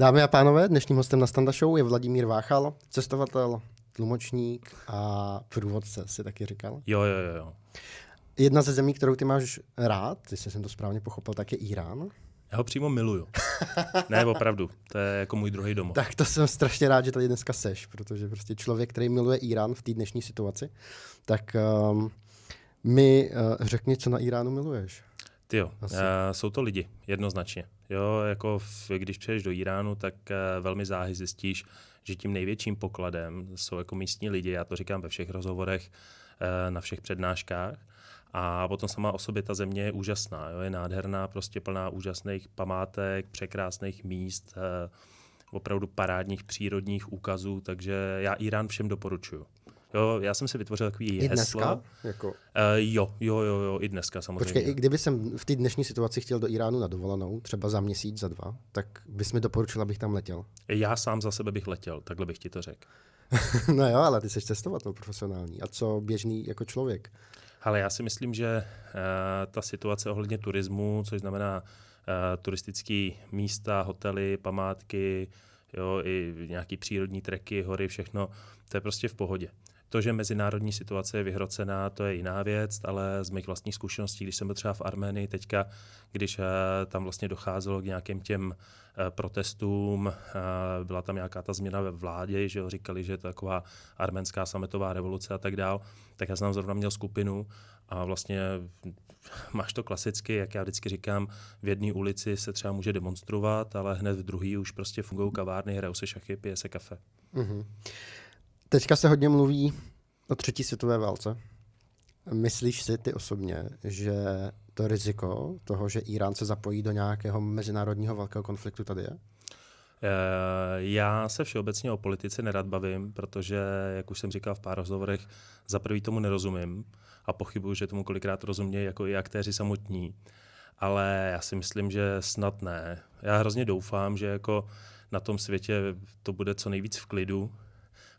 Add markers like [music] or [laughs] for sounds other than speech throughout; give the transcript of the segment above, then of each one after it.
Dámy a pánové, dnešním hostem na Standa Show je Vladimír Váchal, cestovatel, tlumočník a průvodce, si taky říkal. Jo, jo, jo. jo. Jedna ze zemí, kterou ty máš rád, jestli jsem to správně pochopil, tak je Irán. Já ho přímo miluju. ne, opravdu. To je jako můj druhý domov. Tak to jsem strašně rád, že tady dneska seš, protože prostě člověk, který miluje Irán v té dnešní situaci, tak um, mi uh, řekni, co na Iránu miluješ. Ty jo, uh, jsou to lidi, jednoznačně. Jo, jako v, když přejdeš do Iránu, tak uh, velmi záhy zjistíš, že tím největším pokladem jsou jako místní lidi, já to říkám ve všech rozhovorech, uh, na všech přednáškách. A potom sama o sobě ta země je úžasná, jo? je nádherná, prostě plná úžasných památek, překrásných míst, uh, opravdu parádních přírodních úkazů, takže já Irán všem doporučuju. Jo, já jsem si vytvořil takový I dneska? heslo. Jako... Uh, jo, jo, jo, jo, i dneska samozřejmě. Počkej, i kdyby jsem v té dnešní situaci chtěl do Iránu na dovolenou, třeba za měsíc, za dva, tak bys mi doporučil, abych tam letěl? Já sám za sebe bych letěl, takhle bych ti to řekl. [laughs] no jo, ale ty jsi cestovatel profesionální. A co běžný jako člověk? Ale já si myslím, že uh, ta situace ohledně turismu, což znamená uh, eh, turistické místa, hotely, památky, jo, i nějaký přírodní treky, hory, všechno, to je prostě v pohodě. To, že mezinárodní situace je vyhrocená, to je jiná věc, ale z mých vlastních zkušeností, když jsem byl třeba v Arménii teďka, když eh, tam vlastně docházelo k nějakým těm eh, protestům, eh, byla tam nějaká ta změna ve vládě, že jo, říkali, že je to taková arménská sametová revoluce a tak dál, tak já jsem zrovna měl skupinu a vlastně [laughs] máš to klasicky, jak já vždycky říkám, v jedné ulici se třeba může demonstrovat, ale hned v druhé už prostě fungují kavárny, hrajou se šachy, pije se kafe. Mm-hmm. Teďka se hodně mluví o třetí světové válce. Myslíš si ty osobně, že to riziko toho, že Irán se zapojí do nějakého mezinárodního velkého konfliktu tady je? Eh, já se všeobecně o politici nerad bavím, protože, jak už jsem říkal v pár rozhovorech, za prvý tomu nerozumím a pochybuju, že tomu kolikrát rozumějí jako i aktéři samotní. Ale já si myslím, že snad ne. Já hrozně doufám, že jako na tom světě to bude co nejvíc v klidu,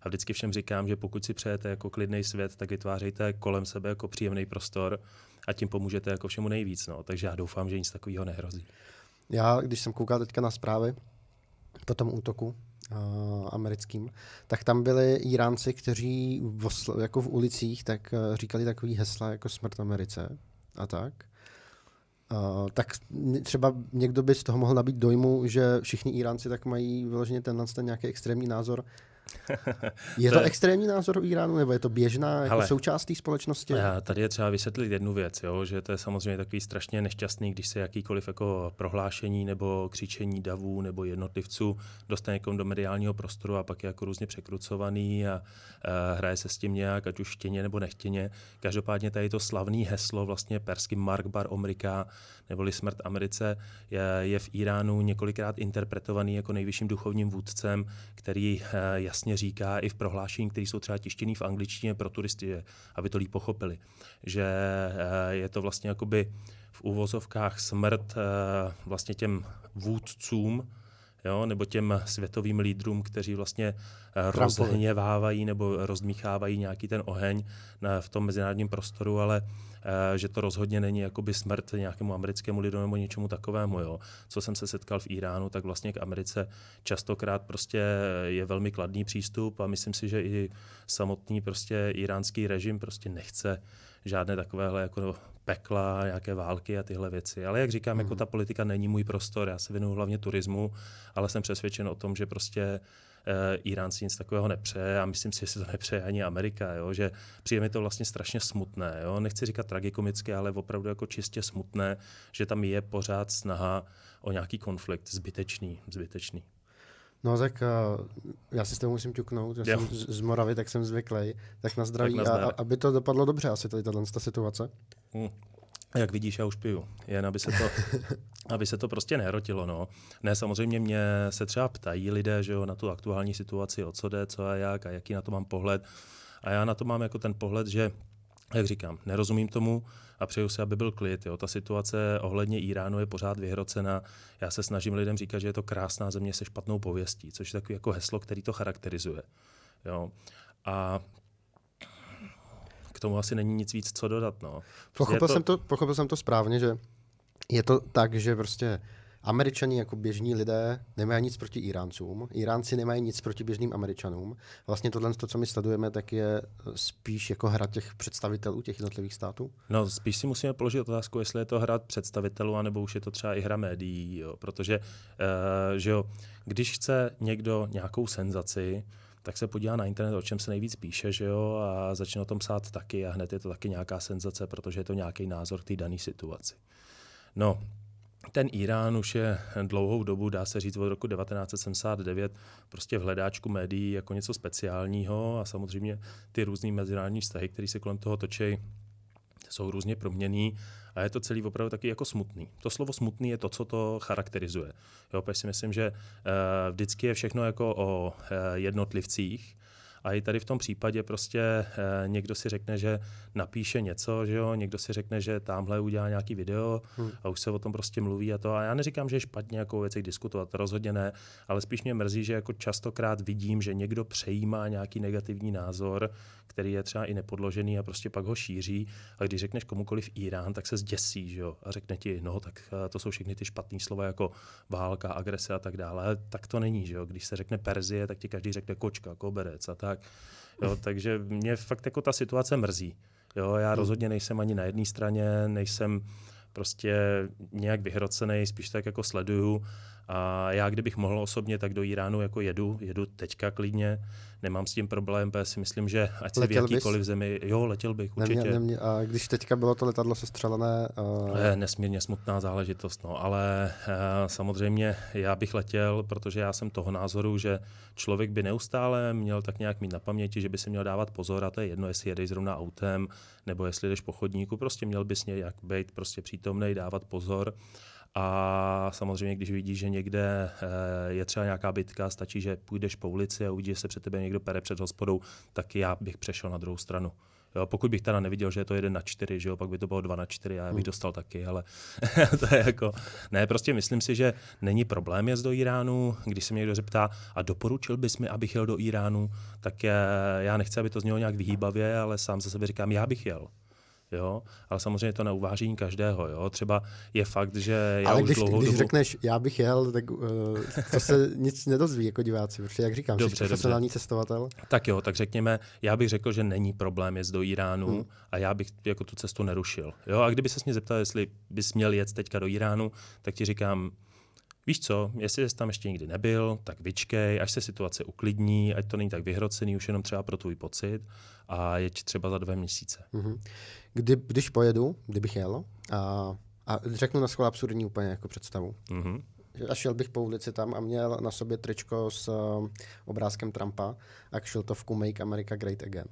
a vždycky všem říkám, že pokud si přejete jako klidný svět, tak vytvářejte kolem sebe jako příjemný prostor a tím pomůžete jako všemu nejvíc. No. Takže já doufám, že nic takového nehrozí. Já, když jsem koukal teďka na zprávy po tom útoku, Uh, americkým, tak tam byli Iránci, kteří v jako v ulicích tak uh, říkali takový hesla jako smrt Americe a tak. Uh, tak třeba někdo by z toho mohl nabít dojmu, že všichni Iránci tak mají vyloženě ten, ten nějaký extrémní názor je to extrémní názor v Iránu, nebo je to běžná jako Hele, součást té společnosti? Tady je třeba vysvětlit jednu věc, jo, že to je samozřejmě takový strašně nešťastný, když se jakýkoliv jako prohlášení nebo křičení davů nebo jednotlivců dostane někomu do mediálního prostoru a pak je jako různě překrucovaný a, a hraje se s tím nějak, ať už chtěně nebo nechtěně. Každopádně tady to slavný heslo, vlastně perský Mark Bar Omrika, neboli smrt Americe, je, je v Iránu několikrát interpretovaný jako nejvyšším duchovním vůdcem, který eh, jasně jasně říká i v prohlášení, které jsou třeba tištěné v angličtině pro turisty, že, aby to líp pochopili, že eh, je to vlastně jakoby v úvozovkách smrt eh, vlastně těm vůdcům, jo, nebo těm světovým lídrům, kteří vlastně eh, rozhněvávají nebo rozmíchávají nějaký ten oheň na, v tom mezinárodním prostoru, ale Eh, že to rozhodně není jakoby smrt nějakému americkému lidu nebo něčemu takovému. Jo. Co jsem se setkal v Iránu, tak vlastně k Americe častokrát prostě je velmi kladný přístup a myslím si, že i samotný prostě iránský režim prostě nechce žádné takovéhle jako pekla, nějaké války a tyhle věci. Ale jak říkám, mm. jako hmm. ta politika není můj prostor, já se věnuju hlavně turismu, ale jsem přesvědčen o tom, že prostě uh, Eh, Irán si nic takového nepřeje a myslím si, že si to nepřeje ani Amerika, jo? že přijde mi to vlastně strašně smutné. Jo? Nechci říkat tragikomické, ale opravdu jako čistě smutné, že tam je pořád snaha o nějaký konflikt, zbytečný, zbytečný. No tak uh, já si s tebou musím ťuknout, já jo. jsem z, z Moravy, tak jsem zvyklý, tak na zdraví, tak na a, aby to dopadlo dobře asi tady tato situace. Hmm jak vidíš, já už piju, jen aby se to, [laughs] aby se to prostě nerotilo. No. Ne, samozřejmě mě se třeba ptají lidé že jo, na tu aktuální situaci, o co jde, co a jak a jaký na to mám pohled. A já na to mám jako ten pohled, že jak říkám, nerozumím tomu a přeju si, aby byl klid. Jo. Ta situace ohledně Iránu je pořád vyhrocena. Já se snažím lidem říkat, že je to krásná země se špatnou pověstí, což je takový jako heslo, který to charakterizuje. Jo. A tomu asi není nic víc, co dodat. No. Prostě pochopil, to... Jsem to, pochopil jsem to správně, že je to tak, že prostě Američani jako běžní lidé nemají nic proti Iráncům, Iránci nemají nic proti běžným Američanům. Vlastně tohle, to, co my sledujeme, tak je eh, spíš jako hra těch představitelů těch jednotlivých států? No, spíš si musíme položit otázku, jestli je to hra představitelů, anebo už je to třeba i hra médií, jo. protože uh, že jo, když chce někdo nějakou senzaci, tak se podívá na internet, o čem se nejvíc píše, že jo, a začne o tom psát taky a hned je to taky nějaká senzace, protože je to nějaký názor k té dané situaci. No, ten Irán už je dlouhou dobu, dá se říct od roku 1979, prostě v hledáčku médií jako něco speciálního a samozřejmě ty různé mezinárodní vztahy, které se kolem toho točí, jsou různě proměný a je to celý opravdu taky jako smutný. To slovo smutný je to, co to charakterizuje. Jo, si myslím, že eh, vždycky je všechno jako o eh, jednotlivcích, a i tady v tom případě prostě eh, někdo si řekne, že napíše něco, že jo, někdo si řekne, že tamhle udělá nějaký video hmm. a už se o tom prostě mluví a to. A já neříkám, že je špatně jako věci věcech diskutovat, rozhodně ne, ale spíš mě mrzí, že jako častokrát vidím, že někdo přejímá nějaký negativní názor, který je třeba i nepodložený a prostě pak ho šíří. A když řekneš komukoliv Irán, tak se zděsí, že jo, a řekne ti, no, tak eh, to jsou všechny ty špatné slova jako válka, agrese a tak dále. Tak to není, že jo. Když se řekne Perzie, tak ti každý řekne kočka, koberec a tak tak. Jo, takže mě fakt jako ta situace mrzí. Jo, já hmm. rozhodně nejsem ani na jedné straně, nejsem prostě nějak vyhrocený, spíš tak jako sleduju a já, kdybych mohl osobně, tak do Iránu jako jedu, jedu teďka klidně, nemám s tím problém, protože si myslím, že ať si v jakýkoliv bys? zemi, jo, letěl bych určitě. Neměl, neměl. a když teďka bylo to letadlo sestřelené? Uh... je nesmírně smutná záležitost, no, ale uh, samozřejmě já bych letěl, protože já jsem toho názoru, že člověk by neustále měl tak nějak mít na paměti, že by si měl dávat pozor a to je jedno, jestli jedeš zrovna autem nebo jestli jdeš po chodníku, prostě měl bys nějak být prostě přítomný, dávat pozor a samozřejmě, když vidíš, že někde eh, je třeba nějaká bitka, stačí, že půjdeš po ulici a uvidíš, že se před tebe někdo pere před hospodou, tak já bych přešel na druhou stranu. Jo, pokud bych teda neviděl, že je to jeden na čtyři, že jo, pak by to bylo dva na čtyři, a já bych hmm. dostal taky, ale [laughs] to je jako... Ne, prostě myslím si, že není problém jezdit do Iránu, když se mě někdo zeptá a doporučil bys mi, abych jel do Iránu, tak eh, já nechci, aby to znělo nějak vyhýbavě, ale sám za sebe říkám, já bych jel jo? ale samozřejmě to na uvážení každého. Jo? Třeba je fakt, že já ale už když, dlouhou když dobu... řekneš, já bych jel, tak uh, to se nic nedozví jako diváci, protože jak říkám, dobře, jsi profesionální dobře. cestovatel. Tak jo, tak řekněme, já bych řekl, že není problém jet do Iránu hmm. a já bych jako tu cestu nerušil. Jo? A kdyby se mě zeptal, jestli bys měl jet teďka do Iránu, tak ti říkám, Víš co, jestli jsi tam ještě nikdy nebyl, tak vyčkej, až se situace uklidní, ať to není tak vyhrocený, už jenom třeba pro tvůj pocit a jeď třeba za dva měsíce. Mm-hmm. Kdy, když pojedu, kdybych jel a, a řeknu na schvál absurdní úplně jako představu. Mm-hmm. A šel bych po ulici tam a měl na sobě tričko s um, obrázkem Trumpa a v Make America Great Again.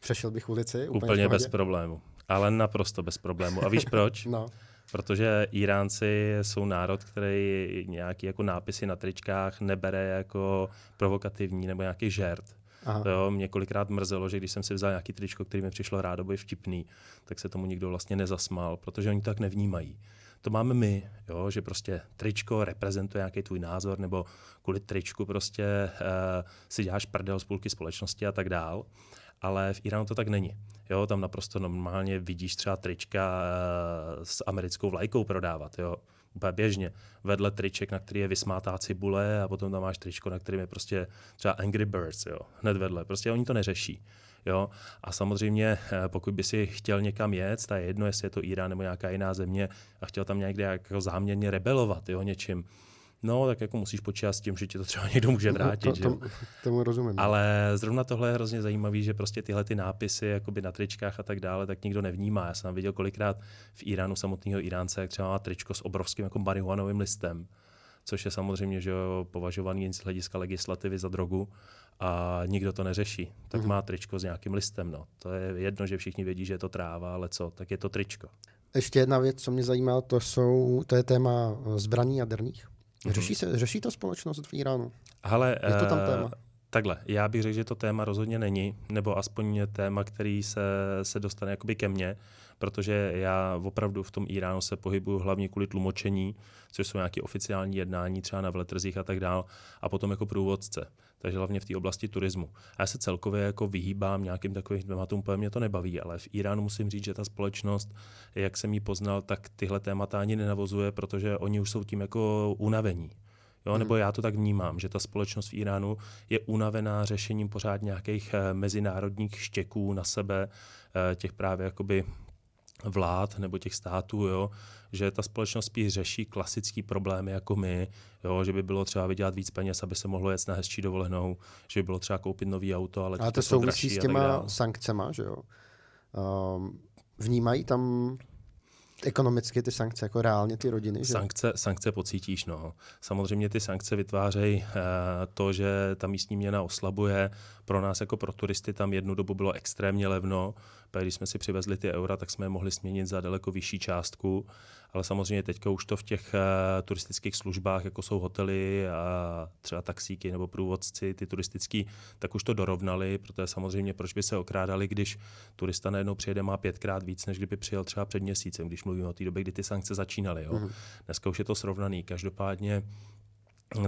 Přešel bych ulici úplně, úplně bez problému. Ale naprosto bez problému. A víš proč? [laughs] no protože Iránci jsou národ, který nějaký jako nápisy na tričkách nebere jako provokativní nebo nějaký žert. Aha. Jo, mě kolikrát mrzelo, že když jsem si vzal nějaký tričko, který mi přišlo rádoby vtipný, tak se tomu nikdo vlastně nezasmál, protože oni to tak nevnímají. To máme my, jo, že prostě tričko reprezentuje nějaký tvůj názor, nebo kvůli tričku prostě uh, si děláš prdel z půlky společnosti a tak dál. Uh, ale v Iránu to tak není. Jo, tam naprosto normálně vidíš třeba trička eh, s americkou vlajkou prodávat, jo, běžně. Vedle triček, na který je vysmátá cibule a potom tam máš tričko, na kterým je prostě třeba Angry Birds, jo, hned vedle. Prostě oni to neřeší. Jo? A samozřejmě, eh, pokud by si chtěl někam jet, a je jedno, jestli je to Irán nebo nějaká jiná země, a chtěl tam někde jako záměrně rebelovat jo, něčím, no, tak jako musíš počítat s tím, že ti to třeba [laughs] někdo může no, vrátit. To, to, to tomu rozumím. No. Ale zrovna tohle je hrozně zajímavé, že prostě tyhle ty nápisy jakoby na tričkách a tak dále, tak nikdo nevnímá. Já jsem viděl kolikrát v Iránu samotného Iránce, jak třeba má tričko s obrovským jako marihuanovým listem což je samozřejmě že jo, považovaný z hlediska legislativy za drogu a nikdo to neřeší. Tak mm-hmm. má tričko s nějakým listem. No. To je jedno, že všichni vědí, že je to tráva, ale co, tak je to tričko. Ještě jedna věc, co mě zajímá, to, jsou, to je téma zbraní jaderných. Mhm. Řeší, se, řeší to společnost v Iránu? Hele, je to tam eh, téma? Takhle, já bych řekl, že to téma rozhodně není, nebo aspoň téma, který se, se dostane jakoby ke mně, protože já opravdu v tom Iránu se pohybuju hlavně kvůli tlumočení, což jsou nějaké oficiální jednání třeba na veletrzích a tak dál, a potom jako průvodce takže hlavně v té oblasti turismu. A já se celkově jako vyhýbám nějakým takovým tématům, protože mě to nebaví, ale v Iránu musím říct, že ta společnost, jak jsem ji poznal, tak tyhle témata ani nenavozuje, protože oni už jsou tím jako unavení. Jo, mhm. nebo já to tak vnímám, že ta společnost v Iránu je unavená řešením pořád nějakých eh, mezinárodních štěků na sebe, eh, těch právě jakoby vlád nebo těch států, jo, že ta společnost spíš řeší klasické problémy jako my, jo, že by bylo třeba vydělat víc peněz, aby se mohlo jet na hezčí dovolenou, že by bylo třeba koupit nový auto, ale, ale to souvisí s těma sankcema, že jo? Um, vnímají tam ekonomicky ty sankce, jako reálně ty rodiny? Že? Sankce, sankce pocítíš, no. Samozřejmě ty sankce vytvářejí eh, to, že ta místní měna oslabuje. Pro nás jako pro turisty tam jednu dobu bylo extrémně levno, pak když jsme si přivezli ty eura, tak jsme je mohli směnit za daleko vyšší částku, ale samozřejmě teďka už to v těch uh, turistických službách, jako jsou hotely a třeba taxíky nebo průvodci, ty turistický, tak už to dorovnali, protože samozřejmě proč by se okrádali, když turista najednou přijede má pětkrát víc, než kdyby přijel třeba před měsícem, když mluvíme o té době, kdy ty sankce začínaly. Jo. Mm-hmm. Dneska už je to srovnaný. Každopádně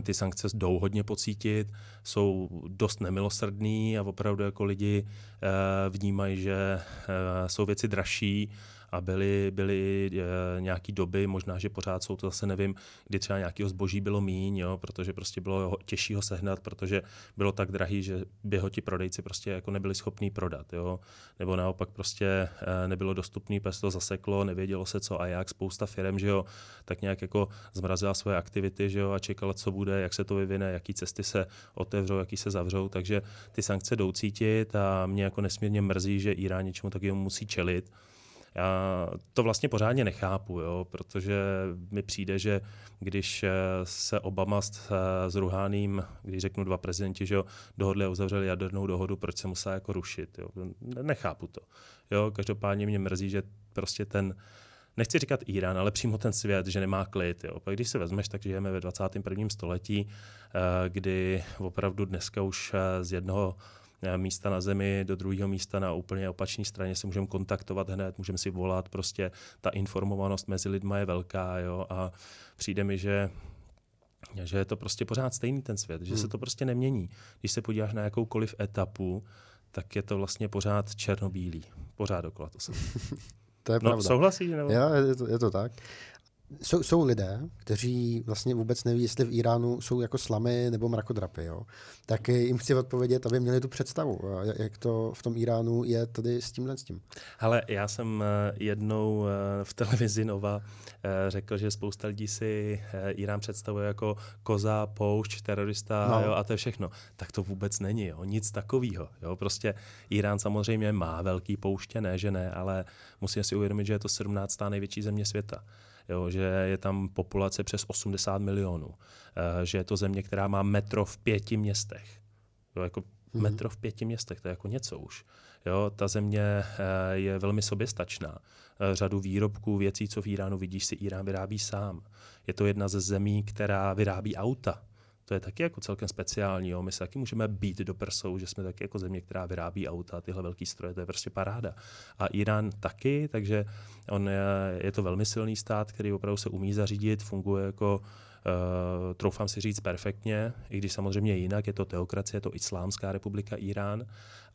ty sankce jdou hodně pocítit, jsou dost nemilosrdný a opravdu jako lidi eh, vnímají, že eh, jsou věci dražší a byly, byly eh, nějaké doby, možná, že pořád jsou to zase nevím, kdy třeba nějakého zboží bylo míň, jo, protože prostě bylo těžší ho sehnat, protože bylo tak drahý, že by ho ti prodejci prostě jako nebyli schopní prodat. Jo. Nebo naopak prostě nebylo dostupný, pes to zaseklo, nevědělo se co a jak, spousta firm, že jo, tak nějak jako zmrazila svoje aktivity, že jo, a čekala, co bude, jak se to vyvine, jaký cesty se otevřou, jaký se zavřou. Takže ty sankce jdou cítit a mě jako nesmírně mrzí, že Irán něčemu takovému musí čelit. Já to vlastně pořádně nechápu, jo, protože mi přijde, že když eh, se Obama s, eh, s Ruháním, když řeknu dva prezidenti, že jo, dohodli a uzavřeli jadernou dohodu, proč se musela jako rušit. Jo. Nechápu to. Jo, každopádně mě mrzí, že prostě ten nechci říkat Irán, ale přímo ten svět, že nemá klid. Jo. Pak když si vezmeš, tak žijeme ve 21. století, eh, kdy opravdu dneska už eh, z jednoho eh, místa na zemi do druhého místa na úplně opačné straně se můžeme kontaktovat hned, můžeme si volat, prostě ta informovanost mezi lidma je velká jo, a přijde mi, že že je to prostě pořád stejný ten svět, že hmm. se to prostě nemění. Když se podíváš na jakoukoliv etapu, tak je to vlastně pořád černobílý. Pořád okolo to se. [laughs] To je no, pravda. souhlasí, Nebo? Já, je to, je to tak jsou, jsou lidé, kteří vlastně vůbec neví, jestli v Iránu jsou jako slamy nebo mrakodrapy. Jo? Tak jim chci odpovědět, aby měli tu představu, jak to v tom Iránu je tady s tímhle s tím. Hele, já jsem eh, jednou eh, v televizi Nova eh, řekl, že spousta lidí si Irán představuje jako koza, poušť, terorista no. jo, a to je všechno. Tak to vůbec není, jo? nic takového. Jo? Prostě Irán samozřejmě má velký pouště, ne že ne, ale musíme si uvědomit, že je to 17. největší země světa jo, že je tam populace přes 80 milionů, eh, že je to země, která má metro v pěti městech. Jo, jako mm-hmm. metro v pěti městech, to je jako něco už. Jo, ta země eh, je velmi soběstačná. Eh, řadu výrobků, věcí, co v Iránu vidíš, si Irán vyrábí sám. Je to jedna ze zemí, která vyrábí auta to je taky jako celkem speciální. Jo. My se taky můžeme být do prsou, že jsme taky jako země, která vyrábí auta, tyhle velký stroje, to je prostě paráda. A Irán taky, takže on je, je to velmi silný stát, který opravdu se umí zařídit, funguje jako Uh, troufám si říct perfektně, i když samozřejmě jinak, je to teokracie, je to Islámská republika Irán,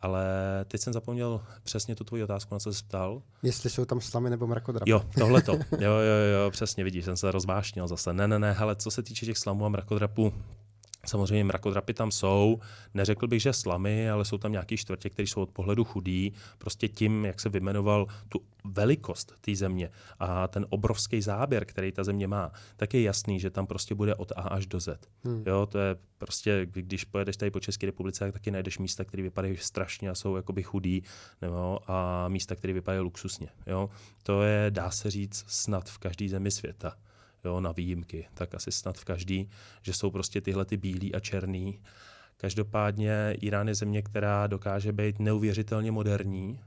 ale teď jsem zapomněl přesně tu tvoji otázku, na co jsi ptal. Jestli jsou tam slamy nebo mrakodrapy. Jo, tohle to. [laughs] Jo, jo, jo, přesně vidíš, jsem se rozvášnil zase. Ne, ne, ne, ale co se týče těch slamů a mrakodrapů, Samozřejmě mrakodrapy tam jsou, neřekl bych, že slamy, ale jsou tam nějaké čtvrtě, které jsou od pohledu chudí, prostě tím, jak se vymenoval tu velikost té země a ten obrovský záběr, který ta země má, tak je jasný, že tam prostě bude od A až do Z. Hmm. Jo, to je prostě, když pojedeš tady po České republice, tak taky najdeš místa, které vypadají strašně a jsou jakoby chudí, nebo, a místa, které vypadají luxusně. Jo. To je, dá se říct, snad v každé zemi světa jo, na výjimky, tak asi snad v každý, že jsou prostě tyhle ty bílý a černý. Každopádně Irán je země, která dokáže být neuvěřitelně moderní,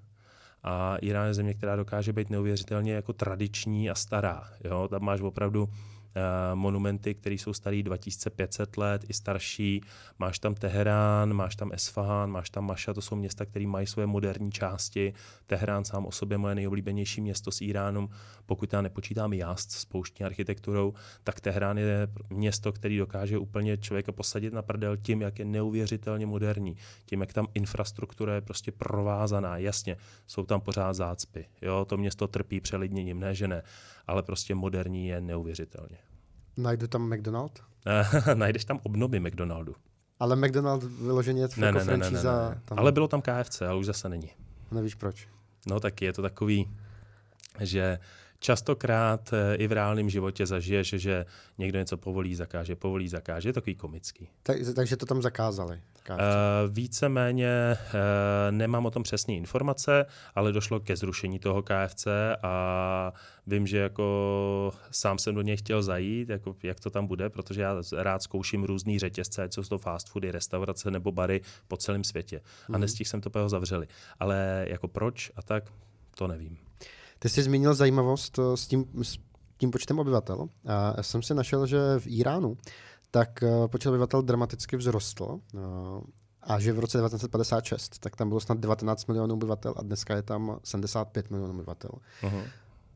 a Irán je země, která dokáže být neuvěřitelně jako tradiční a stará. Jo? Tam máš opravdu Eh, monumenty, které jsou staré 2500 let i starší. Máš tam Teherán, máš tam Esfahan, máš tam Maša, to jsou města, které mají své moderní části. Teherán sám o sobě moje nejoblíbenější město s Iránem, pokud já nepočítám jást s pouštní architekturou, tak Teherán je město, který dokáže úplně člověka posadit na prdel tím, jak je neuvěřitelně moderní, tím, jak tam infrastruktura je prostě provázaná. Jasně, jsou tam pořád zácpy. Jo, to město trpí přelidněním, ne že ne, ale prostě moderní je neuvěřitelně. Najdu tam McDonald? Eh, [laughs] najdeš tam obnovy McDonaldu. Ale McDonald vyloženě je ne, jako ne, ne, ne, ne, ne. Tam... Ale bylo tam KFC, ale už zase není. Nevíš proč? No tak je to takový, že častokrát eh, i v reálném životě zažiješ, že někdo něco povolí, zakáže, povolí, zakáže, je takový komický. Tak, takže to tam zakázali. Eh, víceméně eh, nemám o tom přesné informace, ale došlo ke zrušení toho KFC a vím, že jako sám jsem do něj chtěl zajít, jako jak to tam bude, protože já rád zkouším různé řetězce, ať jsou to fast foody, restaurace nebo bary po celém světě. A mhm. nestihl jsem to, ho zavřeli. Ale jako proč a tak, to nevím. Ty jsi zmínil zajímavost eh, s tím, s tím počtem obyvatel. Já jsem si našel, že v Iránu tak eh, počet obyvatel dramaticky vzrostl eh, a že v roce 1956, tak tam bylo snad 19 milionů obyvatel a dneska je tam 75 milionů obyvatel. Aha. Mhm.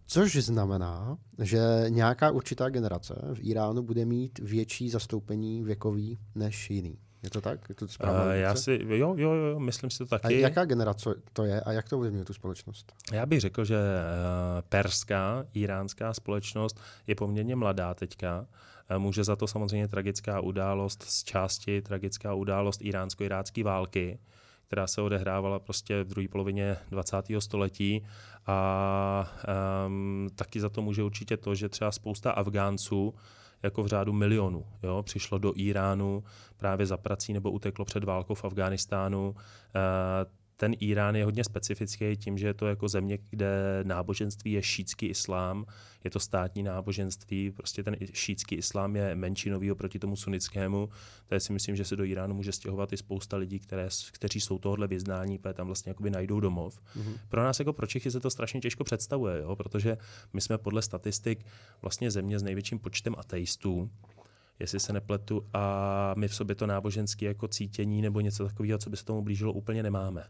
Což znamená, že nějaká určitá generace v Iránu bude mít větší zastoupení věkový než jiný. Je to tak? Je to Uh, já si, jo, jo, jo, myslím si to taky. A jaká generace to je a jak to ovlivňuje tu společnost? Já bych řekl, že perská, iránská společnost je poměrně mladá teďka. Eh, může za to samozřejmě tragická událost, z části tragická událost iránsko-irácké války, která se odehrávala prostě v druhé polovině 20. století. A um, taky za to může určitě to, že třeba spousta Afgánců, jako v řádu milionů, jo, přišlo do Iránu právě za prací nebo uteklo před válkou v Afghánistánu. Uh, ten Irán je hodně specifický tím, že je to jako země, kde náboženství je šítský islám, je to státní náboženství, prostě ten šítský islám je menšinový oproti tomu sunnickému. To si myslím, že se do Iránu může stěhovat i spousta lidí, které, kteří jsou tohle vyznání, protože tam vlastně jakoby najdou domov. Mm-hmm. Pro nás jako pro Čechy se to strašně těžko představuje, jo? protože my jsme podle statistik vlastně země s největším počtem ateistů jestli se nepletu, a my v sobě to náboženské jako cítění nebo něco takového, co by se tomu blížilo, úplně nemáme.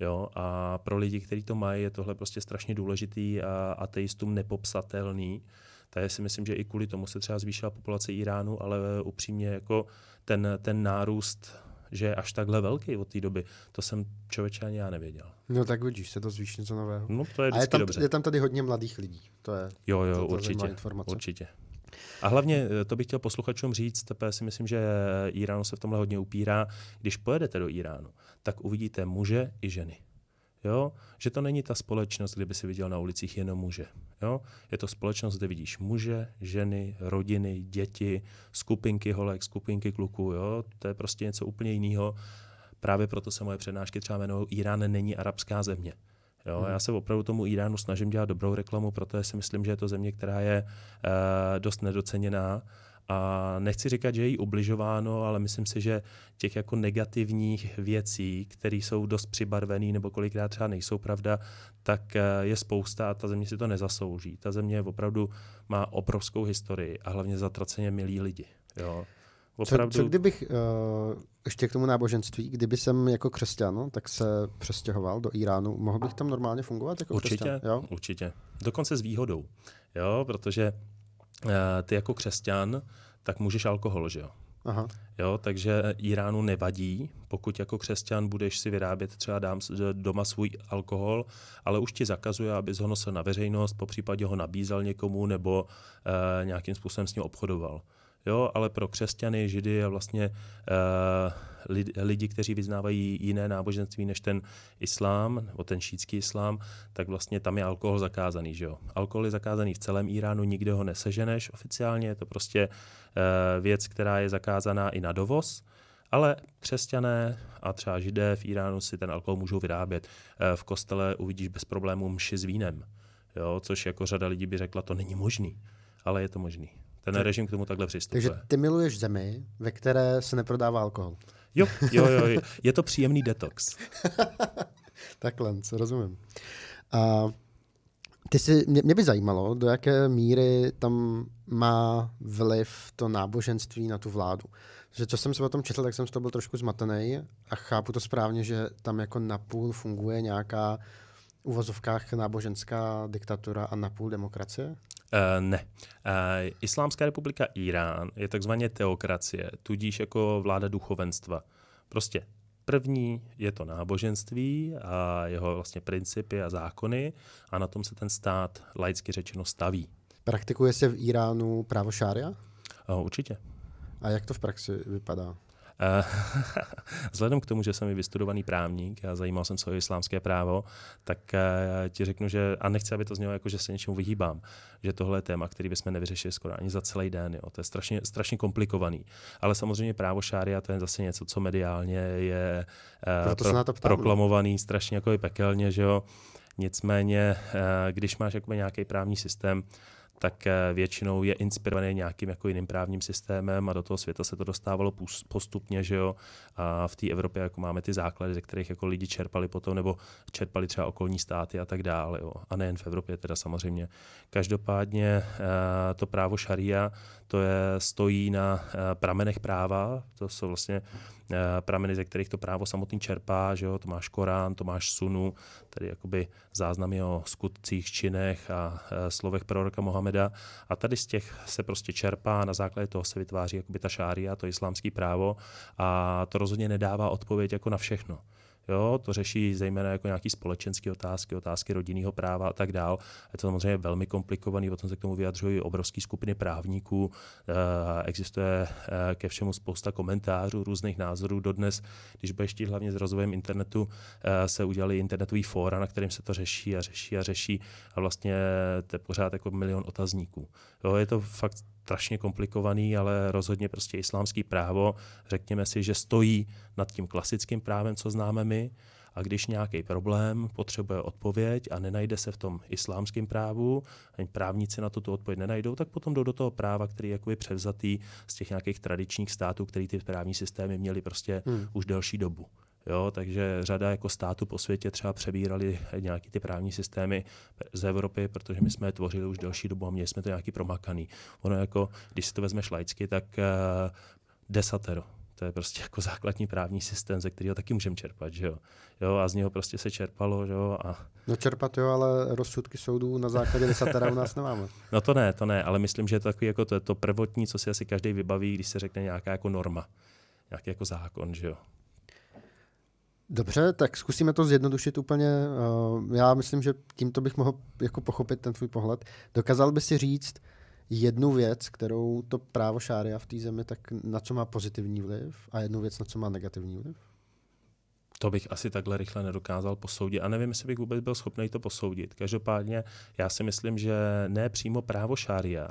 Jo? A pro lidi, kteří to mají, je tohle prostě strašně důležitý a ateistům nepopsatelný. Takže si myslím, že i kvůli tomu se třeba zvýšila populace Iránu, ale upřímně jako ten, ten nárůst že je až takhle velký od té doby. To jsem člověče ani já nevěděl. No tak vidíš, se to zvýší něco nového. No to je A je tam, dobře. je tam tady hodně mladých lidí. To je, jo, jo, to, to určitě, určitě. A hlavně eh, to bych chtěl posluchačům říct, tepe si myslím, že Irán se v tomhle hodně upírá. Když pojedete do Iránu, tak uvidíte muže i ženy. Jo? Že to není ta společnost, kde by si viděl na ulicích jenom muže. Jo? Je to společnost, kde vidíš muže, ženy, rodiny, děti, skupinky holek, skupinky kluků. Jo? To je prostě něco úplně jiného. Právě proto se moje přednášky třeba jmenují Irán není arabská země. Jo, Já se opravdu tomu Iránu snažím dělat dobrou reklamu, protože si myslím, že je to země, která je uh, dost nedoceněná. A nechci říkat, že je jí ubližováno, ale myslím si, že těch jako negativních věcí, které jsou dost přibarvené nebo kolikrát třeba nejsou pravda, tak eh, je spousta a ta země si to nezaslouží. Ta země opravdu má obrovskou historii a hlavně zatraceně milí lidi. Jo. Opravdu... Co, co kdybych uh ještě k tomu náboženství, kdyby jsem jako křesťan, no, tak se přestěhoval do Iránu, mohl bych tam normálně fungovat jako určitě, křesťan? Jo? Určitě, dokonce s výhodou, jo, protože uh, ty jako křesťan, tak můžeš alkohol, že jo? Aha. Jo, takže Iránu nevadí, pokud jako křesťan budeš si vyrábět třeba dám doma svůj alkohol, ale už ti zakazuje, abys ho nosil na veřejnost, po případě ho nabízel někomu nebo uh, nějakým způsobem s ním obchodoval jo, ale pro křesťany, židy a vlastně uh, lidi, lidi, kteří vyznávají jiné náboženství než ten islám, nebo ten šítský islám, tak vlastně tam je alkohol zakázaný. Že jo? Alkohol je zakázaný v celém Iránu, nikde ho neseženeš oficiálně, je to prostě uh, věc, která je zakázaná i na dovoz. Ale křesťané a třeba židé v Iránu si ten alkohol můžou vyrábět. Eh, v kostele uvidíš bez problémů mši s vínem, jo? což jako řada lidí by řekla, to není možný, ale je to možný ten režim k tomu takhle přistupuje. Takže ty miluješ zemi, ve které se neprodává alkohol. Jo, jo, jo, jo. [laughs] je to příjemný detox. [laughs] Takhle, co rozumím. A ty jsi, mě, mě by zajímalo, do jaké míry tam má vliv to náboženství na tu vládu. Že co jsem se o tom četl, tak jsem z toho byl trošku zmatený a chápu to správně, že tam jako napůl funguje nějaká uvozovkách náboženská diktatura a napůl demokracie? Eh, ne. Eh, Islámská republika Irán je takzvaně teokracie, tudíž jako vláda duchovenstva. Prostě První je to náboženství a jeho vlastně principy a zákony a na tom se ten stát laicky řečeno staví. Praktikuje se v Iránu právo šária? Uh, určitě. A jak to v praxi vypadá? Eh, [laughs] vzhledem k tomu, že jsem i vystudovaný právník a zajímal jsem se o islámské právo, tak eh, ti řeknu, že a nechci, aby to znělo jako, že se něčemu vyhýbám, že tohle je téma, který bychom nevyřešili skoro ani za celý den. Jo. To je strašně, strašně komplikovaný. Ale samozřejmě právo šária to je zase něco, co mediálně je eh, to ptám. proklamovaný strašně jako i pekelně, že jo. Nicméně, když máš jakoby nějaký právní systém, tak eh, většinou je inspirovaný nějakým jako jiným právním systémem a do toho světa se to dostávalo postupně, že jo, a v té Evropě jako máme ty základy, ze kterých jako lidi čerpali potom, nebo čerpali třeba okolní státy a tak dále, jo. a nejen v Evropě teda samozřejmě. Každopádně eh, to právo šaria, to je, stojí na eh, pramenech práva, to jsou vlastně Eh, prameny, ze kterých to právo samotný čerpá, že jo, to máš Korán, to máš Sunu, tedy jakoby záznamy o skutcích, činech a eh, slovech proroka Mohameda. A tady z těch se prostě čerpá a na základě toho se vytváří jakoby ta šária, to islámský právo a to rozhodně nedává odpověď jako na všechno. Jo, to řeší zejména jako nějaké společenské otázky, otázky rodinného práva a tak dál. Je to samozřejmě velmi komplikovaný, o tom se k tomu vyjadřují obrovské skupiny právníků. Eh, existuje eh, ke všemu spousta komentářů, různých názorů. Dodnes, když budeš hlavně s rozvojem internetu, eh, se udělali internetový fóra, na kterém se to řeší a řeší a řeší a vlastně to je pořád jako milion otazníků. Jo, je to fakt strašně komplikovaný, ale rozhodně prostě islámský právo, řekněme si, že stojí nad tím klasickým právem, co známe my, a když nějaký problém potřebuje odpověď a nenajde se v tom islámském právu, ani právníci na to tu odpověď nenajdou, tak potom jdou do toho práva, který je jakoby převzatý z těch nějakých tradičních států, který ty právní systémy měly prostě hmm. už delší dobu. Jo, takže řada jako států po světě třeba přebírali nějaký ty právní systémy z Evropy, protože my jsme je tvořili už delší dobu a měli jsme to nějaký promakaný. Ono jako, když si to vezmeš laicky, tak uh, desatero. To je prostě jako základní právní systém, ze kterého taky můžeme čerpat, že jo? jo. A z něho prostě se čerpalo, že jo. A... No čerpat jo, ale rozsudky soudů na základě desatera u nás nemáme. [laughs] no to ne, to ne, ale myslím, že je to takový jako to, to prvotní, co si asi každý vybaví, když se řekne nějaká jako norma, nějaký jako zákon, že jo. Dobře, tak zkusíme to zjednodušit úplně. Eh, já myslím, že tímto bych mohl jako pochopit ten tvůj pohled. Dokázal by si říct jednu věc, kterou to právo šária v té zemi, tak na co má pozitivní vliv a jednu věc, na co má negativní vliv? To bych asi takhle rychle nedokázal posoudit. A nevím, jestli bych vůbec byl schopný to posoudit. Každopádně já si myslím, že ne přímo právo šária,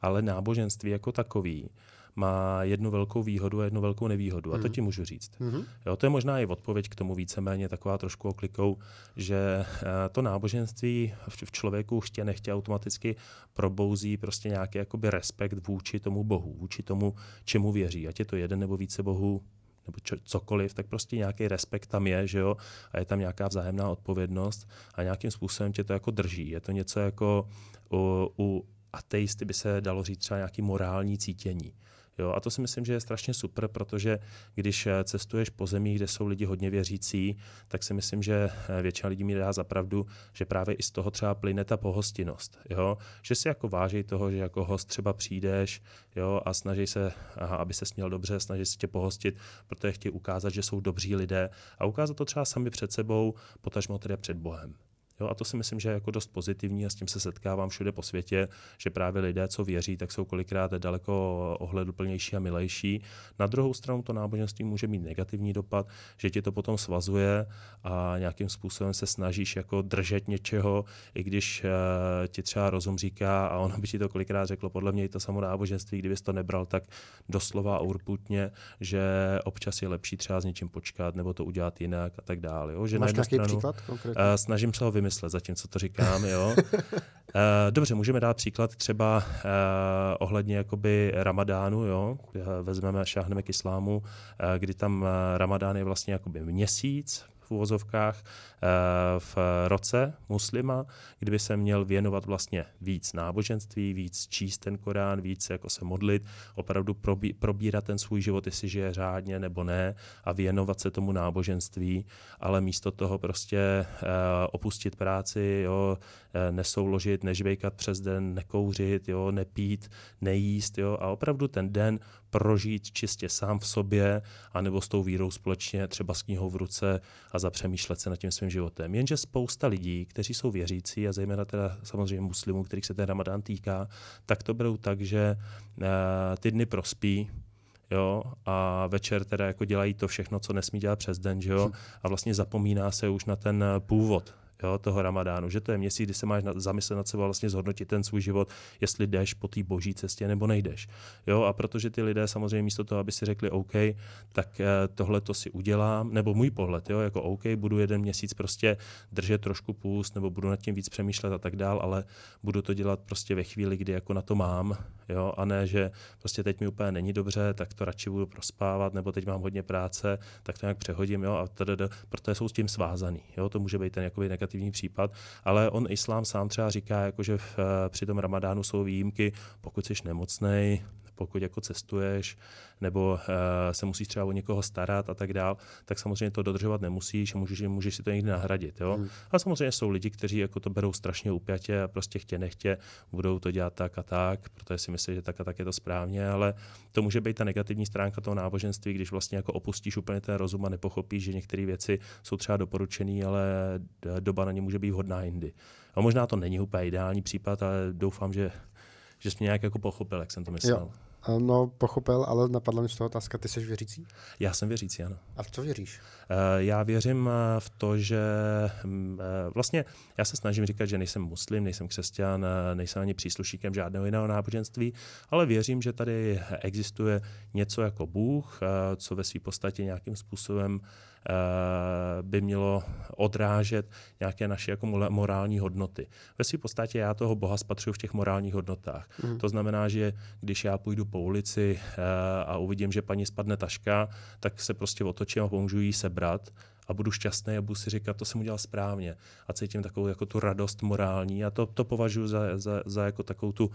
ale náboženství jako takový má jednu velkou výhodu a jednu velkou nevýhodu. A to mhm. ti můžu říct. Hmm. Jo, to je možná i odpověď k tomu víceméně taková trošku oklikou, že eh, to náboženství v člověku chtě nechtě automaticky probouzí prostě nějaký jakoby respekt vůči tomu bohu, vůči tomu, čemu věří. Ať je to jeden nebo více bohů, nebo čo, cokoliv, tak prostě nějaký respekt tam je, že jo, a je tam nějaká vzájemná odpovědnost a nějakým způsobem tě to jako drží. Je to něco jako u, u ateisty by se dalo říct třeba nějaký morální cítění. Jo, a to si myslím, že je strašně super, protože když eh, cestuješ po zemích, kde jsou lidi hodně věřící, tak si myslím, že eh, většina lidí mi dá za pravdu, že právě i z toho třeba plyne ta pohostinnost. Jo? Že si jako vážej toho, že jako host třeba přijdeš jo, a snaží se, aha, aby se směl dobře, snaží se tě pohostit, protože chtějí ukázat, že jsou dobří lidé a ukázat to třeba sami před sebou, potažmo tedy před Bohem. Jo, a to si myslím, že je jako dost pozitivní a s tím se setkávám všude po světě, že právě lidé, co věří, tak jsou kolikrát daleko ohleduplnější a milejší. Na druhou stranu to náboženství může mít negativní dopad, že tě to potom svazuje a nějakým způsobem se snažíš jako držet něčeho, i když uh, ti třeba rozum říká a ono by ti to kolikrát řeklo, podle mě i to samo náboženství, kdybys to nebral tak doslova a urputně, že občas je lepší třeba s něčím počkat nebo to udělat jinak a tak dále. Jo? Že Máš nějaký stranu, příklad konkrétně? Uh, snažím se ho vymyslet myslet, zatímco to říkám, jo. [laughs] Eh, dobře, můžeme dát příklad třeba eh, ohledně jakoby ramadánu, jo. Eh, vezmeme, šáhneme k islámu, kdy tam ramadán je vlastně jakoby měsíc, uvozovkách eh, v roce muslima, kdyby se měl věnovat vlastně víc náboženství, víc číst ten Korán, víc jako se modlit, opravdu probírat ten svůj život, jestli žije řádně nebo ne a věnovat se tomu náboženství, ale místo toho prostě eh, opustit práci, jo, eh, nesouložit, nežvejkat přes den, nekouřit, jo, nepít, nejíst jo, a opravdu ten den prožít čistě sám v sobě, anebo s tou vírou společně, třeba s knihou v ruce a zapřemýšlet se nad tím svým životem. Jenže spousta lidí, kteří jsou věřící, a zejména teda samozřejmě muslimů, kterých se ten ramadán týká, tak to berou tak, že uh, ty dny prospí, jo, a večer teda jako dělají to všechno, co nesmí dělat přes den, že jo, hm. a vlastně zapomíná se už na ten eh, původ, jo, toho ramadánu, že to je měsíc, kdy se máš zamyslet nad sebou vlastně zhodnotit ten svůj život, jestli jdeš po té boží cestě nebo nejdeš. Jo, a protože ty lidé samozřejmě místo toho, aby si řekli OK, tak eh, tohle to si udělám, nebo můj pohled, jo, jako OK, budu jeden měsíc prostě držet trošku půst, nebo budu nad tím víc přemýšlet a tak dál, ale budu to dělat prostě ve chvíli, kdy jako na to mám, jo, a ne, že prostě teď mi úplně není dobře, tak to radši budu prospávat, nebo teď mám hodně práce, tak to nějak přehodím, jo, a tady, protože jsou s tím svázaný, jo, to může být ten jakoby negativní negativní případ, ale on islám sám třeba říká, jako že v, při tom ramadánu jsou výjimky, pokud jsi nemocnej, pokud jako cestuješ nebo eh, se musíš třeba o někoho starat a tak dál, tak samozřejmě to dodržovat nemusíš, můžeš, můžeš si to někdy nahradit. Jo? Hmm. A samozřejmě jsou lidi, kteří jako to berou strašně upjatě a prostě chtě nechtě budou to dělat tak a tak, protože si myslí, že tak a tak je to správně, ale to může být ta negativní stránka toho náboženství, když vlastně jako opustíš úplně ten rozum a nepochopíš, že některé věci jsou třeba doporučené, ale doba na ně může být hodná jindy. A možná to není úplně ideální případ, ale doufám, že že jsi mě nějak jako pochopil, jak jsem to myslel. Jo. Eh, no, pochopil, ale napadla mi z toho otázka, ty jsi věřící? Já jsem věřící, ano. A v co věříš? Eh, já věřím eh, v to, že mm, vlastně já se snažím říkat, že nejsem muslim, nejsem křesťan, nejsem ani příslušníkem žádného jiného náboženství, ale věřím, že tady existuje něco jako Bůh, co ve své podstatě nějakým způsobem by mělo odrážet nějaké naše jako morální hodnoty. Ve své podstatě já toho Boha spatřuju v těch morálních hodnotách. Mm. To znamená, že když já půjdu po ulici eh, a uvidím, že paní spadne taška, tak se prostě otočím a pomůžu jí sebrat a budu šťastný a budu si říkat, to jsem udělal správně a cítím takovou jako tu radost morální a to, to považuji za, za, za jako takovou tu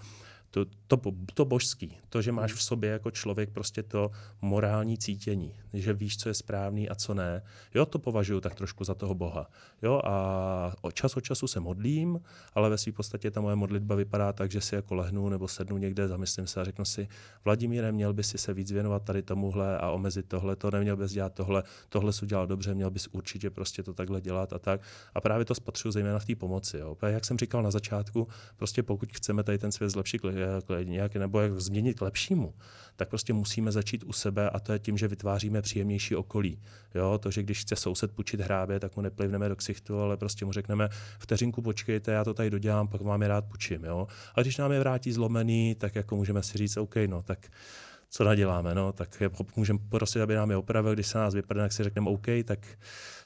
to, to, to božský, to, že máš v sobě jako člověk prostě to morální cítění, že víš, co je správný a co ne, jo, to považuji tak trošku za toho Boha. Jo, a od čas od času se modlím, ale ve své podstatě ta moje modlitba vypadá tak, že si jako lehnu nebo sednu někde, zamyslím se a řeknu si, Vladimíre, měl by si se víc věnovat tady tomuhle a omezit tohle, to neměl bys dělat tohle, tohle jsi udělal dobře, měl bys určitě prostě to takhle dělat a tak. A právě to spatřuju zejména v té pomoci. Jo. Jak jsem říkal na začátku, prostě pokud chceme tady ten svět zlepšit, Eh, eh, nějak, nebo jak změnit k lepšímu, tak prostě musíme začít u sebe a to je tím, že vytváříme příjemnější okolí. Jo, to, že když chce soused půjčit hrábě, tak mu neplivneme do ksichtu, ale prostě mu řekneme, vteřinku počkejte, já to tady dodělám, pak vám je rád půjčím. Jo? A když nám je vrátí zlomený, tak jako můžeme si říct, OK, no tak co naděláme, no, tak můžeme prostě aby nám je opravil, když se nás vyprdne, tak si řekneme OK, tak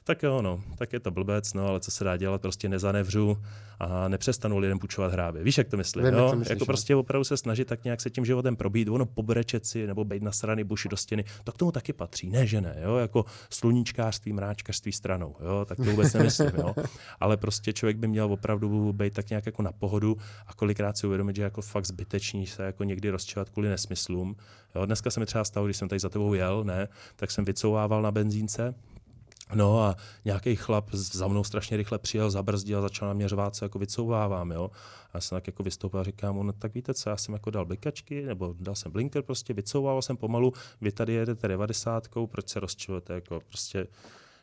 tak jo, no, tak je to blbec, no, ale co se dá dělat, prostě nezanevřu a nepřestanu lidem půjčovat hráby. Víš, jak to myslím? Vím, no? jak to myslíš, jako no. prostě opravdu se snažit tak nějak se tím životem probít, ono pobrečet si nebo být na strany buši do stěny, to k tomu taky patří, ne, že ne, jo, jako sluníčkářství, mráčkařství stranou, jo, tak to vůbec nemyslím, jo. Ale prostě člověk by měl opravdu být tak nějak jako na pohodu a kolikrát si uvědomit, že jako fakt zbytečný se jako někdy rozčovat kvůli nesmyslům. Jo, dneska se mi třeba stalo, když jsem tady za tebou jel, ne, tak jsem vycouvával na benzínce No a nějaký chlap za mnou strašně rychle přijel, zabrzdil a začal na mě řvát, co jako vycouvávám, jo. A já jsem tak jako vystoupil a říkám mu, no tak víte co, já jsem jako dal blikačky, nebo dal jsem blinker prostě, vycouvával jsem pomalu, vy tady jedete 90, proč se rozčilujete, jako prostě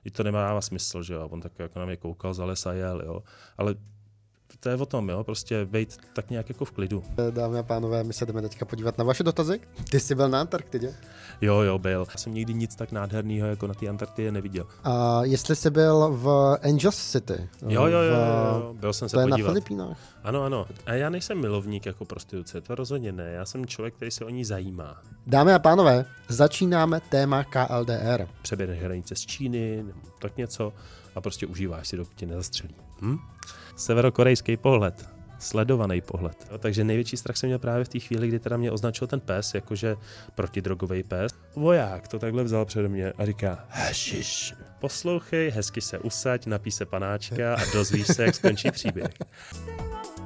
i to nemá smysl, že jo. A on tak jako na mě koukal, zales a jel, jo. Ale to je o tom, jo, prostě být tak nějak jako v klidu. Eh, Dámy a pánové, my se jdeme teďka podívat na vaše dotazy. Ty jsi byl na Antarktidě? Jo, jo, byl. Já jsem nikdy nic tak nádherného jako na té Antarktidě neviděl. A jestli jsi byl v Angels City? Jo, jo, jo, jo, byl jsem se to podívat. To je na Filipínách. Ano, ano. A já nejsem milovník jako prostituce, to rozhodně ne. Já jsem člověk, který se o ní zajímá. Dámy a pánové, začínáme téma KLDR. Přeběhne hranice z Číny, tak něco a prostě užíváš si, dokud tě nezastřelí. Hm? severokorejský pohled sledovaný pohled. No, takže největší strach jsem měl právě v té chvíli, kdy teda mě označil ten pes, jakože protidrogový pes. Voják to takhle vzal před mě a říká, hešiš, poslouchej, hezky se usaď, napí se panáčka a dozvíš se, jak skončí příběh. [laughs]